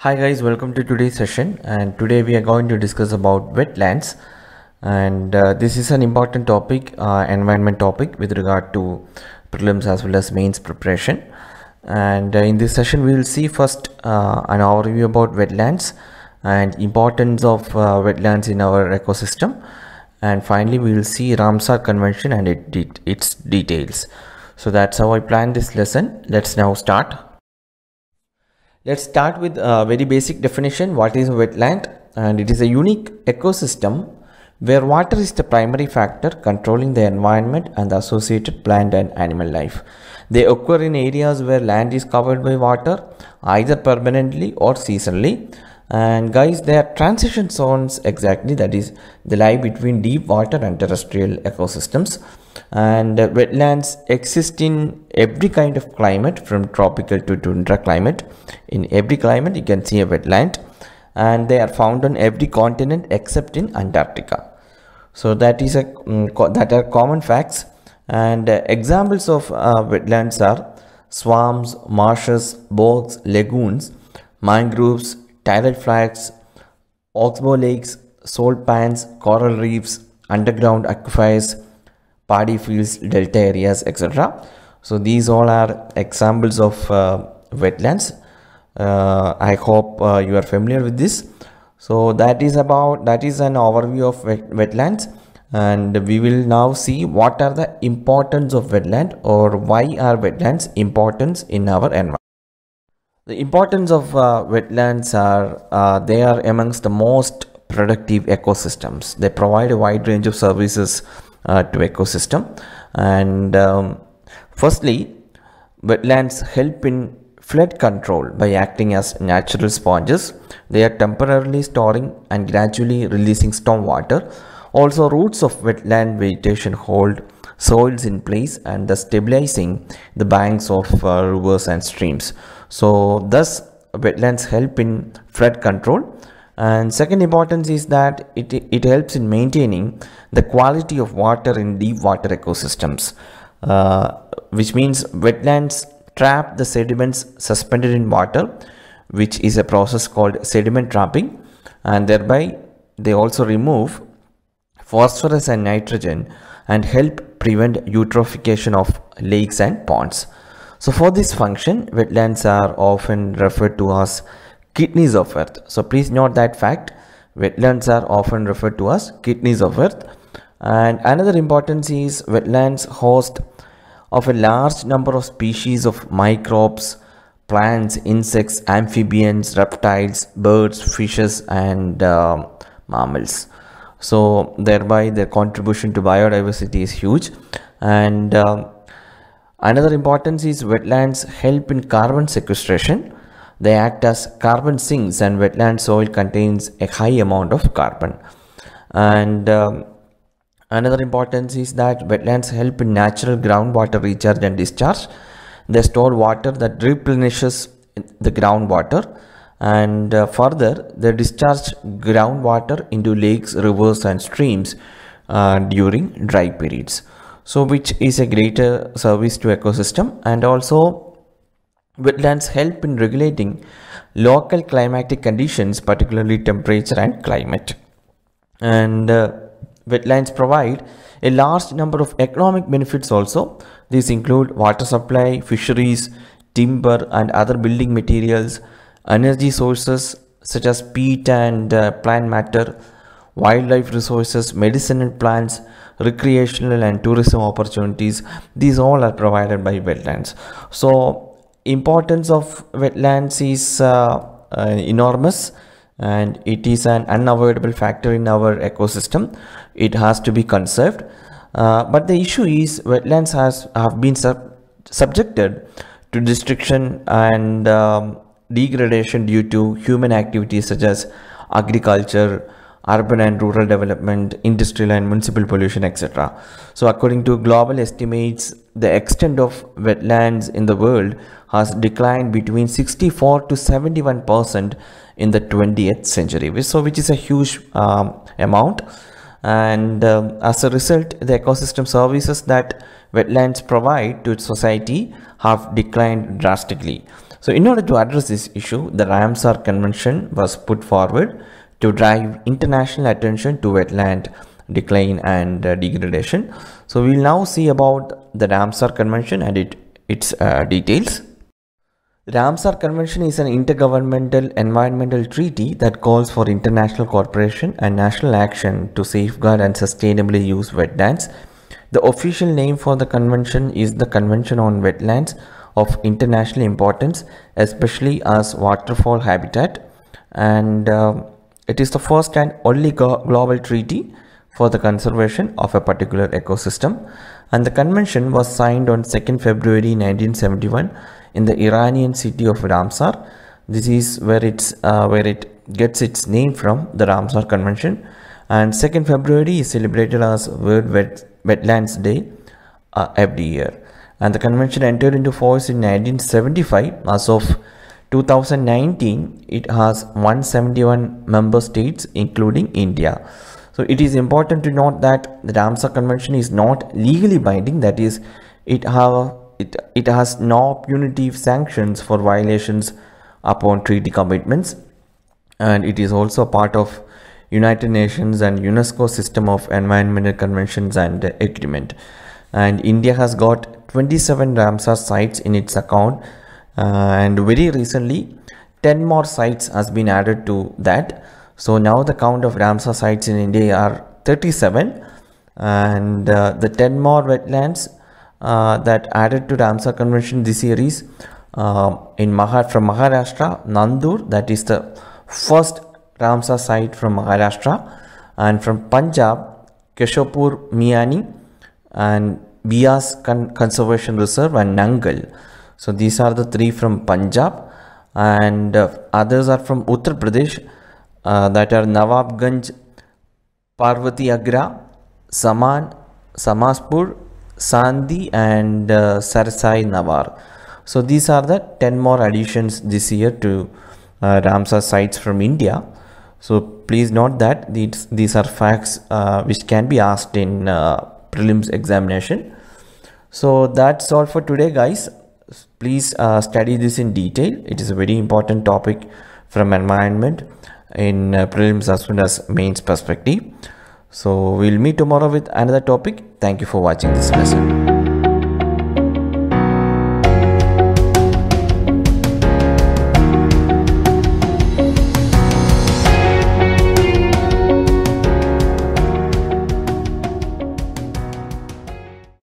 Hi guys, welcome to today's session and today we are going to discuss about wetlands and uh, this is an important topic, uh, environment topic with regard to prelims as well as mains preparation and uh, in this session we will see first uh, an overview about wetlands and importance of uh, wetlands in our ecosystem and finally we will see Ramsar convention and it, it, its details. So that's how I plan this lesson. Let's now start. Let's start with a very basic definition. What is wetland? And it is a unique ecosystem where water is the primary factor controlling the environment and the associated plant and animal life. They occur in areas where land is covered by water either permanently or seasonally and guys there are transition zones exactly that is they lie between deep water and terrestrial ecosystems and uh, wetlands exist in every kind of climate from tropical to tundra climate in every climate you can see a wetland and they are found on every continent except in antarctica so that is a um, that are common facts and uh, examples of uh, wetlands are swamps marshes bogs lagoons mangroves Tidal flags, oxbow lakes, salt pans, coral reefs, underground aquifers, paddy fields, delta areas, etc. So these all are examples of uh, wetlands. Uh, I hope uh, you are familiar with this. So that is about that is an overview of wet, wetlands and we will now see what are the importance of wetland or why are wetlands importance in our environment. The importance of uh, wetlands are uh, they are amongst the most productive ecosystems. They provide a wide range of services uh, to ecosystem. And um, firstly, wetlands help in flood control by acting as natural sponges. They are temporarily storing and gradually releasing stormwater. Also, roots of wetland vegetation hold soils in place and thus stabilizing the banks of uh, rivers and streams. So thus wetlands help in flood control and second importance is that it, it helps in maintaining the quality of water in deep water ecosystems uh, which means wetlands trap the sediments suspended in water which is a process called sediment trapping and thereby they also remove phosphorus and nitrogen and help prevent eutrophication of lakes and ponds. So for this function, wetlands are often referred to as kidneys of earth. So please note that fact, wetlands are often referred to as kidneys of earth. And another importance is wetlands host of a large number of species of microbes, plants, insects, amphibians, reptiles, birds, fishes and uh, mammals so thereby their contribution to biodiversity is huge and uh, another importance is wetlands help in carbon sequestration they act as carbon sinks and wetland soil contains a high amount of carbon and um, another importance is that wetlands help in natural groundwater recharge and discharge they store water that replenishes the groundwater and uh, further they discharge groundwater into lakes rivers and streams uh, during dry periods so which is a greater service to ecosystem and also wetlands help in regulating local climatic conditions particularly temperature and climate and uh, wetlands provide a large number of economic benefits also these include water supply fisheries timber and other building materials energy sources such as peat and uh, plant matter, wildlife resources, medicinal plants, recreational and tourism opportunities. These all are provided by wetlands. So importance of wetlands is uh, uh, enormous and it is an unavoidable factor in our ecosystem. It has to be conserved. Uh, but the issue is wetlands has have been sub subjected to destruction and um, degradation due to human activities such as agriculture, urban and rural development, industrial and municipal pollution, etc. So, according to global estimates, the extent of wetlands in the world has declined between 64 to 71 percent in the 20th century, so which is a huge um, amount and um, as a result the ecosystem services that wetlands provide to society have declined drastically. So in order to address this issue, the Ramsar Convention was put forward to drive international attention to wetland decline and uh, degradation. So we'll now see about the Ramsar Convention and it, its uh, details. Ramsar Convention is an intergovernmental environmental treaty that calls for international cooperation and national action to safeguard and sustainably use wetlands. The official name for the convention is the Convention on Wetlands of International Importance, especially as waterfall habitat. And uh, it is the first and only global treaty for the conservation of a particular ecosystem. And the convention was signed on 2nd February 1971 in the Iranian city of Ramsar. This is where it's uh, where it gets its name from the Ramsar Convention. And 2nd February is celebrated as World Wet Wetlands Day uh, every year. And the convention entered into force in 1975. As of 2019, it has 171 member states, including India. So it is important to note that the Ramsar Convention is not legally binding. That is, it have it, it has no punitive sanctions for violations upon treaty commitments and it is also part of United Nations and UNESCO system of environmental conventions and agreement and India has got 27 Ramsar sites in its account uh, and very recently 10 more sites has been added to that so now the count of Ramsar sites in India are 37 and uh, the 10 more wetlands uh, that added to Ramsar Convention this year is uh, in Mahar from Maharashtra, Nandur, that is the first Ramsar site from Maharashtra, and from Punjab, Keshapur Miani, and Bias Con Conservation Reserve and Nangal. So these are the three from Punjab, and uh, others are from Uttar Pradesh, uh, that are Nawabganj, Parvati Agra, Saman, Samaspur, Sandhi and uh, Navar. So these are the 10 more additions this year to uh, Ramsar sites from India. So please note that these, these are facts uh, which can be asked in uh, prelims examination. So that's all for today guys. Please uh, study this in detail. It is a very important topic from environment in uh, prelims as well as mains perspective. So we'll meet tomorrow with another topic. Thank you for watching this lesson.